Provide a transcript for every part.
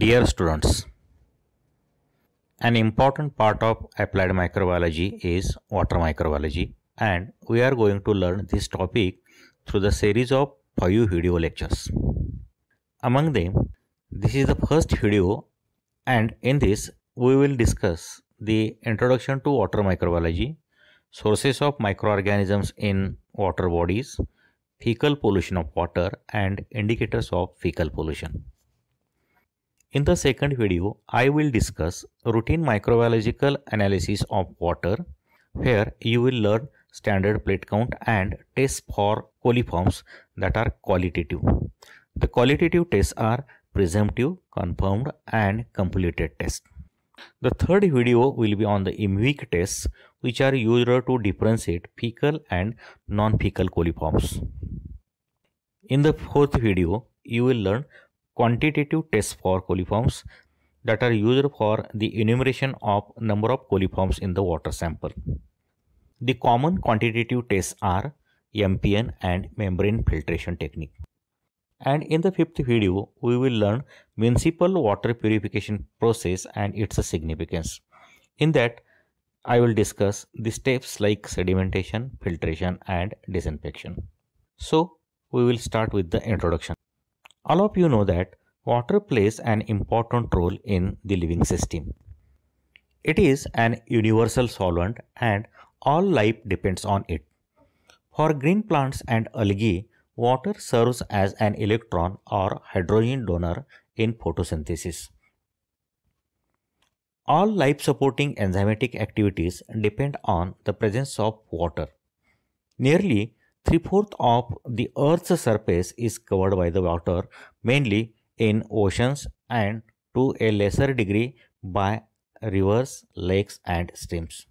Dear students, an important part of applied microbiology is water microbiology and we are going to learn this topic through the series of 5 video lectures. Among them, this is the first video and in this we will discuss the introduction to water microbiology, sources of microorganisms in water bodies, fecal pollution of water and indicators of fecal pollution. In the second video, I will discuss routine microbiological analysis of water, where you will learn standard plate count and tests for coliforms that are qualitative. The qualitative tests are presumptive, confirmed and completed tests. The third video will be on the IMVIC tests which are used to differentiate fecal and non-fecal coliforms. In the fourth video, you will learn quantitative tests for coliforms that are used for the enumeration of number of coliforms in the water sample. The common quantitative tests are MPN and membrane filtration technique. And in the fifth video, we will learn municipal water purification process and its significance. In that, I will discuss the steps like sedimentation, filtration and disinfection. So, we will start with the introduction. All of you know that water plays an important role in the living system. It is an universal solvent and all life depends on it. For green plants and algae, water serves as an electron or hydrogen donor in photosynthesis. All life supporting enzymatic activities depend on the presence of water. Nearly Three fourths of the Earth's surface is covered by the water, mainly in oceans and to a lesser degree by rivers, lakes, and streams.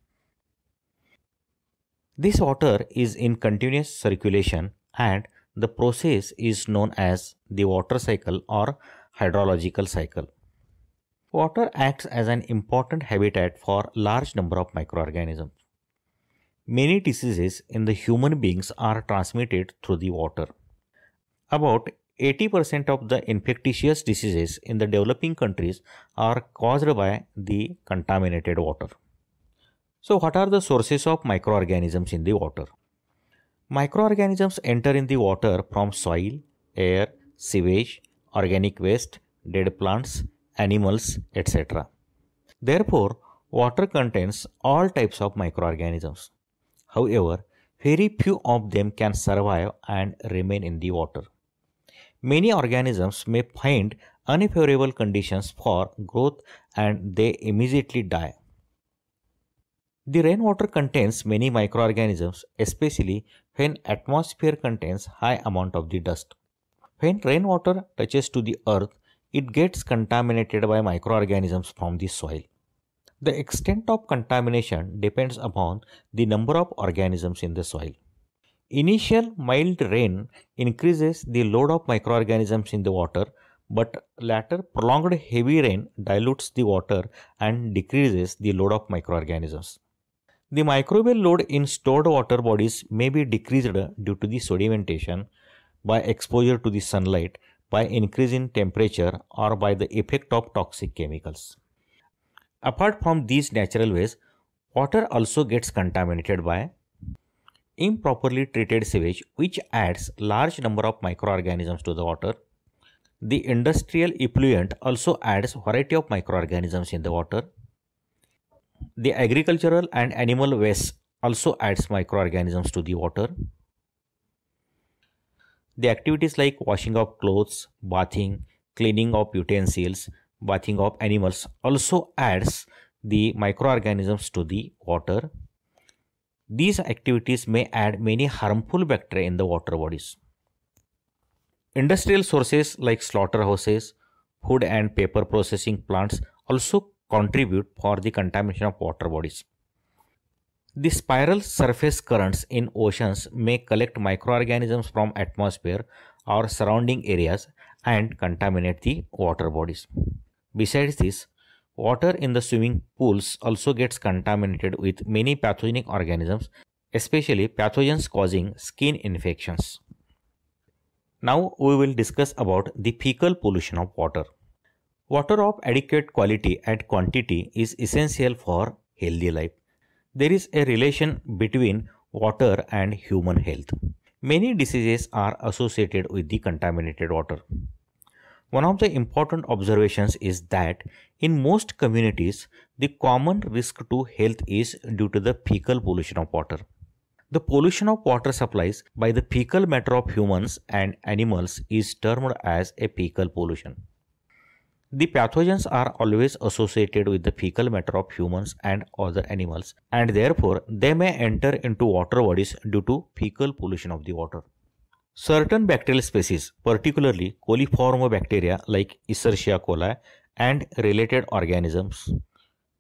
This water is in continuous circulation and the process is known as the water cycle or hydrological cycle. Water acts as an important habitat for large number of microorganisms. Many diseases in the human beings are transmitted through the water. About 80% of the infectious diseases in the developing countries are caused by the contaminated water. So, what are the sources of microorganisms in the water? Microorganisms enter in the water from soil, air, sewage, organic waste, dead plants, animals, etc. Therefore, water contains all types of microorganisms. However, very few of them can survive and remain in the water. Many organisms may find unfavorable conditions for growth and they immediately die. The rainwater contains many microorganisms, especially when atmosphere contains high amount of the dust. When rainwater touches to the earth, it gets contaminated by microorganisms from the soil. The extent of contamination depends upon the number of organisms in the soil. Initial mild rain increases the load of microorganisms in the water, but later prolonged heavy rain dilutes the water and decreases the load of microorganisms. The microbial load in stored water bodies may be decreased due to the sedimentation, by exposure to the sunlight, by increase in temperature or by the effect of toxic chemicals. Apart from these natural ways water also gets contaminated by improperly treated sewage which adds large number of microorganisms to the water. The industrial effluent also adds variety of microorganisms in the water. The agricultural and animal waste also adds microorganisms to the water. The activities like washing of clothes, bathing, cleaning of utensils, bathing of animals also adds the microorganisms to the water. These activities may add many harmful bacteria in the water bodies. Industrial sources like slaughterhouses, food and paper processing plants also contribute for the contamination of water bodies. The spiral surface currents in oceans may collect microorganisms from atmosphere or surrounding areas and contaminate the water bodies. Besides this, water in the swimming pools also gets contaminated with many pathogenic organisms, especially pathogens causing skin infections. Now we will discuss about the fecal pollution of water. Water of adequate quality and quantity is essential for healthy life. There is a relation between water and human health. Many diseases are associated with the contaminated water. One of the important observations is that in most communities, the common risk to health is due to the fecal pollution of water. The pollution of water supplies by the fecal matter of humans and animals is termed as a fecal pollution. The pathogens are always associated with the fecal matter of humans and other animals, and therefore they may enter into water bodies due to fecal pollution of the water. Certain bacterial species, particularly coliform bacteria like Escherichia coli and related organisms,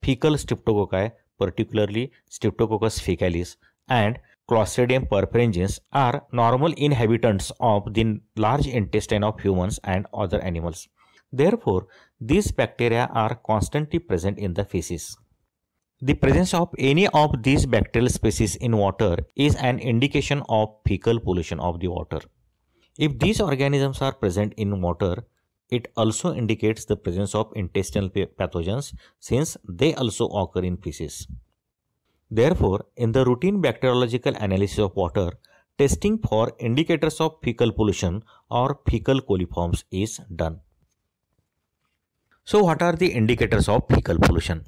fecal streptococci, particularly Streptococcus faecalis and Clostridium perfringens are normal inhabitants of the large intestine of humans and other animals. Therefore, these bacteria are constantly present in the feces. The presence of any of these bacterial species in water is an indication of fecal pollution of the water. If these organisms are present in water, it also indicates the presence of intestinal pathogens since they also occur in feces. Therefore, in the routine bacteriological analysis of water, testing for indicators of fecal pollution or fecal coliforms is done. So, what are the indicators of fecal pollution?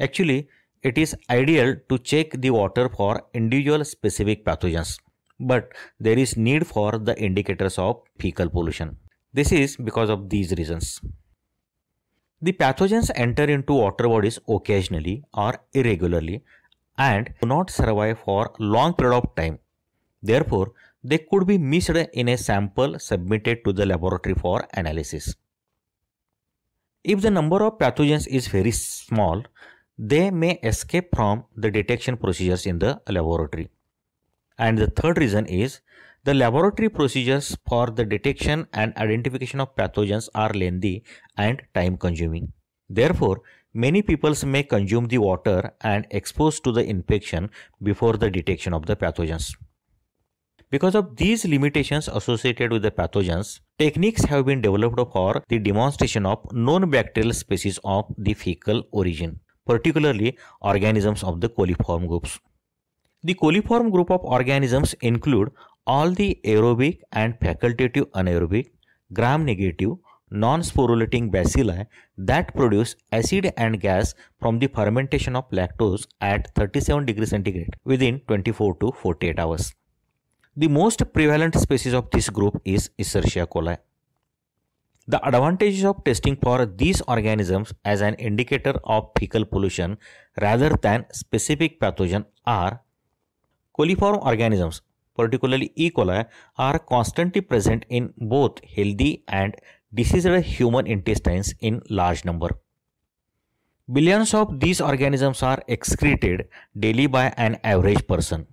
Actually, it is ideal to check the water for individual specific pathogens, but there is need for the indicators of fecal pollution. This is because of these reasons. The pathogens enter into water bodies occasionally or irregularly and do not survive for long period of time. Therefore, they could be missed in a sample submitted to the laboratory for analysis. If the number of pathogens is very small, they may escape from the detection procedures in the laboratory. And the third reason is the laboratory procedures for the detection and identification of pathogens are lengthy and time consuming. Therefore, many peoples may consume the water and expose to the infection before the detection of the pathogens. Because of these limitations associated with the pathogens, techniques have been developed for the demonstration of known bacterial species of the fecal origin particularly organisms of the coliform groups. The coliform group of organisms include all the aerobic and facultative anaerobic, gram-negative, non-sporulating bacilli that produce acid and gas from the fermentation of lactose at 37 degrees centigrade within 24 to 48 hours. The most prevalent species of this group is Escherichia coli. The advantages of testing for these organisms as an indicator of fecal pollution rather than specific pathogen are coliform organisms, particularly E. coli, are constantly present in both healthy and diseased human intestines in large number. Billions of these organisms are excreted daily by an average person.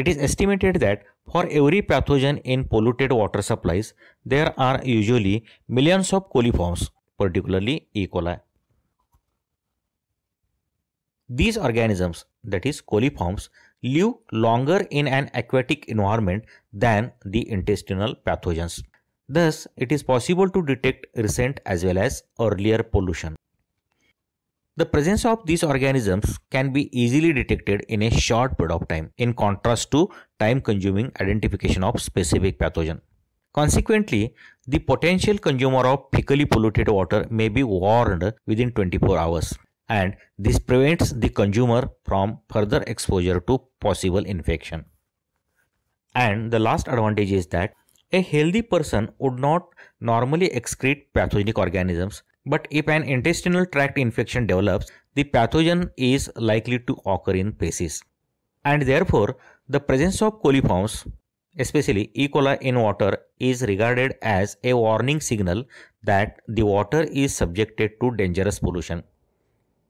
It is estimated that for every pathogen in polluted water supplies, there are usually millions of coliforms, particularly E. coli. These organisms, that is coliforms, live longer in an aquatic environment than the intestinal pathogens. Thus, it is possible to detect recent as well as earlier pollution. The presence of these organisms can be easily detected in a short period of time in contrast to time-consuming identification of specific pathogen. Consequently, the potential consumer of fecally polluted water may be warned within 24 hours and this prevents the consumer from further exposure to possible infection. And the last advantage is that a healthy person would not normally excrete pathogenic organisms but if an intestinal tract infection develops, the pathogen is likely to occur in feces. And therefore, the presence of coliforms, especially E. coli in water, is regarded as a warning signal that the water is subjected to dangerous pollution.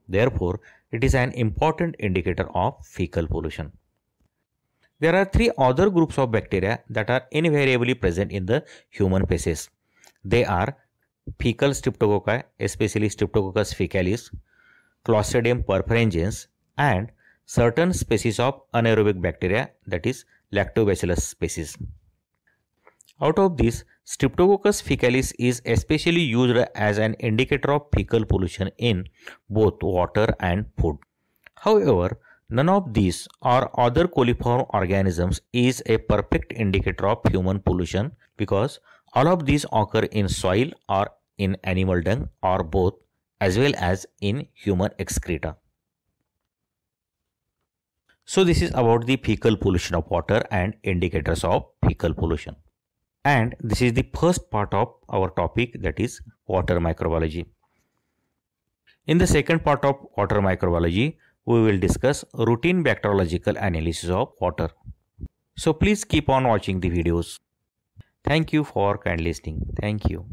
Therefore, it is an important indicator of fecal pollution. There are three other groups of bacteria that are invariably present in the human feces. They are Fecal streptococci, especially Streptococcus faecalis, Clostridium perfringens, and certain species of anaerobic bacteria, that is lactobacillus species. Out of this, Streptococcus faecalis is especially used as an indicator of fecal pollution in both water and food. However, none of these or other coliform organisms is a perfect indicator of human pollution because all of these occur in soil or in animal dung or both as well as in human excreta. So this is about the fecal pollution of water and indicators of fecal pollution. And this is the first part of our topic that is water microbiology. In the second part of water microbiology, we will discuss routine bacteriological analysis of water. So please keep on watching the videos. Thank you for kind listening. Thank you.